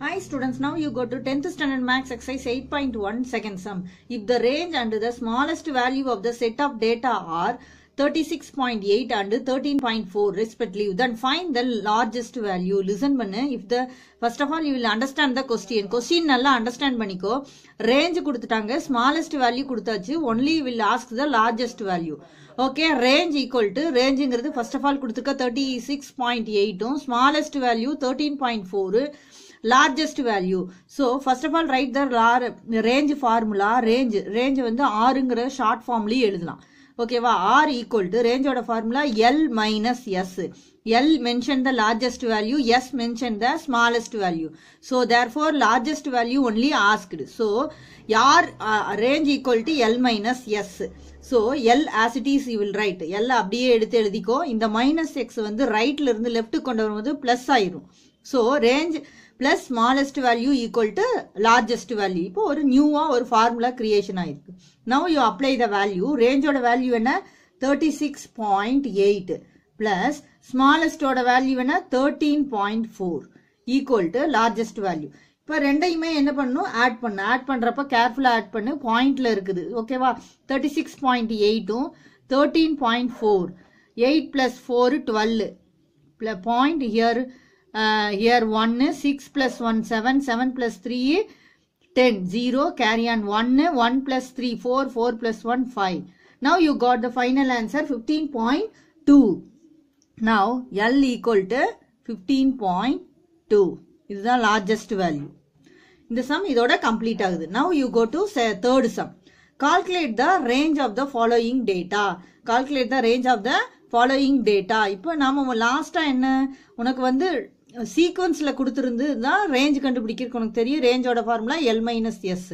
Hi students, now you go to 10th standard max exercise 8.1 second sum. If the range and the smallest value of the set of data are 36.8 and 13.4 respectively, then find the largest value. Listen manne, if the, first of all you will understand the question. Question நல்லா understand பண்ணிக்கோ, range குடுத்துட்டாங்க, smallest value குடுத்தாச்சு, only you will ask the largest value. Okay, range equal to, range இங்கிருது, first of all குடுத்துக்க 36.8, smallest value 13.4, largest value so first of all right the large range formula range range வந்து ஆறுங்கிற short ஃபார்ம்லேயும் எழுதலாம் ஓகேவா R equal to ரேஞ்சோட formula L minus S L mention the largest value S mention the smallest value so therefore largest value only asked so R range equal to L minus S so L as it is you will write L அப்படியே எடுத்து எழுதிக்கோ இந்த minus X வந்து ரைட்ல இருந்து left கொண்டு வரும்போது plus ஆயிரும் so range plus smallest value equal to largest value இப்போ ஒரு நியூவாக ஒரு ஃபார்முலா கிரியேஷன் ஆயிருக்கு now you apply the value ரேஞ்சோட வேல்யூ என்ன thirty six point eight plus ஸ்மாலஸ்டோட வேல்யூ என்ன thirteen point four equal to largest value இப்போ ரெண்டையுமே என்ன பண்ணணும் ஆட் பண்ணு ஆட் பண்ணுறப்ப கேர்ஃபுல்லாக ஆட் பண்ணு பாயிண்டில் இருக்குது ஓகேவா தேர்ட்டி சிக்ஸ் பாயிண்ட் எயிட்டும் thirteen point four eight plus four twelve point here here ஒன்னு six plus one seven seven plus three ten zero carry on ஒன்னு one plus three four four plus one five now you got the final answer fifteen point two now L equal to fifteen point two இதுதான் largest value இந்த sum இதோட complete ஆகுது now you go to third sum calculate the range of the following data calculate the range of the following data இப்போ நாம லாஸ்டா என்ன உனக்கு வந்து சீக்வன்ஸில் கொடுத்துருந்து தான் ரேஞ்ச் கண்டுபிடிக்கிறதுக்கு உனக்கு தெரியும் ரேஞ்சோட formula L minus S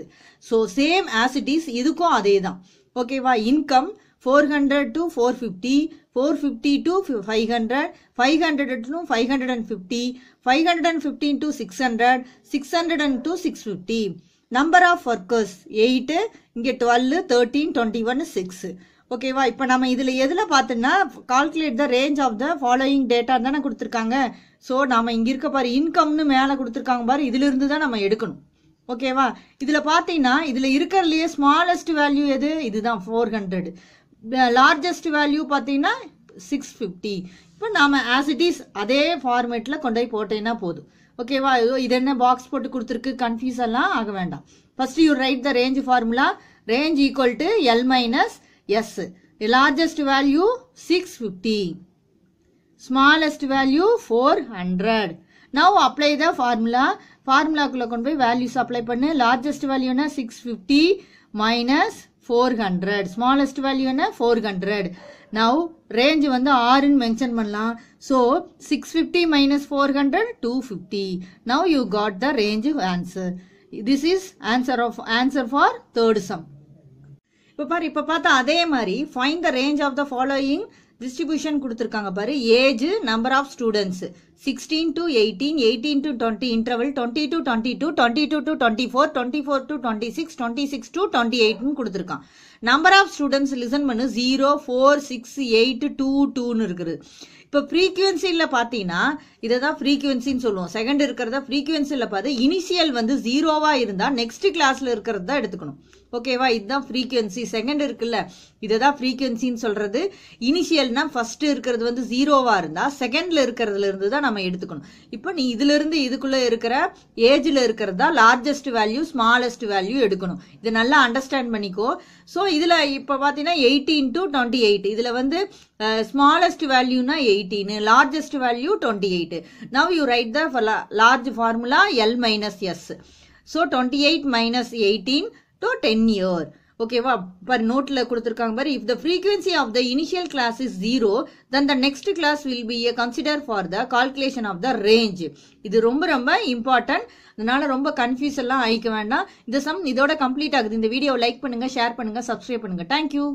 so same as it is இதுக்கும் அதே தான் ஓகேவா income four hundred to four fifty four fifty to five hundred five hundred to five hundred and fifty five hundred and fifty to six hundred six hundred and to six fifty number of workers eight இங்கே twelve thirteen twenty one six ஓகேவா இப்போ நம்ம இதில் எதில் பார்த்தோன்னா calculate the range of the following data தானே கொடுத்துருக்காங்க so நம்ம இங்கே இருக்க பாரு இன்கம்னு மேலே கொடுத்துருக்காங்க பாரு இதிலிருந்து தான் நம்ம எடுக்கணும் ஓகேவா இதில் பார்த்தீங்கன்னா இதில் இருக்கிறதுலையே ஸ்மாலஸ்ட் வேல்யூ எது இதுதான் ஃபோர் ஹண்ட்ரடு லார்ஜஸ்ட் வேல்யூ பார்த்தீங்கன்னா சிக்ஸ் ஃபிஃப்டி இப்போ நாம் ஆஸ் இட் இஸ் அதே ஃபார்மேட்டில் கொண்டு போய் போட்டேன்னா போதும் ஓகேவா இது என்ன பாக்ஸ் போட்டு கொடுத்துருக்கு கன்ஃபியூஸ் எல்லாம் ஆக வேண்டாம் first you write the range formula range equal to L minus S largest value 650 smallest value 400 now apply the formula formulaக்குள்ள கொண்டு போய் values apply பண்ணு largest value என்ன 650 minus 400 smallest value என்ன 400 now range வந்து 6 mention பண்ணலாம் so 650 minus 400 250 now you got the range answer this is answer of answer for third sum இப்போ பாரு இப்போ பார்த்தா அதே மாதிரி fine the range of the following distribution கொடுத்துருக்காங்க பாரு age number of students sixteen to eighteen eighteen to twenty interval twenty to twenty two twenty two to twenty four twenty four to twenty six twenty six to twenty எயிட்னு கொடுத்துருக்கான் number of students listen பண்ணு zero four six eight two டூன்னு இருக்குது இப்போ ஃப்ரீக்குவென்சியில் பார்த்தீங்கன்னா இதை தான் ஃப்ரீக்குவென்சின்னு சொல்லுவோம் செகண்ட் இருக்கிறத ஃப்ரீக்குவென்சியில் பார்த்து இனிஷியல் வந்து ஜீரோவாக இருந்தால் நெக்ஸ்ட் கிளாஸில் இருக்கிறது தான் எடுத்துக்கணும் ஓகேவா இதுதான் ஃப்ரீக்குவென்சி செகண்ட் இருக்குல்ல இதை தான் ஃப்ரீக்குவென்சின்னு சொல்கிறது இனிஷியல்னால் ஃபஸ்ட்டு இருக்கிறது வந்து ஜீரோவாக இருந்தால் செகண்டில் இருக்கிறதுலேருந்து தான் தான் நம்ம எடுத்துக்கணும் இப்போ நீ இதுல இருந்து இதுக்குள்ளே இருக்கிற ஏஜில் இருக்கிறது தான் லார்ஜஸ்ட் வேல்யூ ஸ்மாலஸ்ட் வேல்யூ எடுக்கணும் இது நல்லா அண்டர்ஸ்டாண்ட் பண்ணிக்கோ ஸோ இதில் இப்போ பார்த்தீங்கன்னா எயிட்டீன் டு டுவெண்ட்டி எயிட் இதில் வந்து ஸ்மாலஸ்ட் வேல்யூனா eighteen largest value twenty eight now you write the large formula L minus S so twenty eight minus eighteen to ten year ஓகேவா பார் நோட்டில் கொடுத்துருக்காங்க பாரு if the frequency of the initial class is zero then the next class will be a consider for the calculation of the range இது ரொம்ப ரொம்ப important அதனால ரொம்ப கன்ஃபியூஸ் எல்லாம் ஆயிக்க வேண்டாம் இந்த சம் இதோட கம்ப்ளீட் ஆகுது இந்த வீடியோ லைக் பண்ணுங்க ஷேர் பண்ணுங்க சப்ஸ்கிரைப் பண்ணுங்க தேங்க்யூ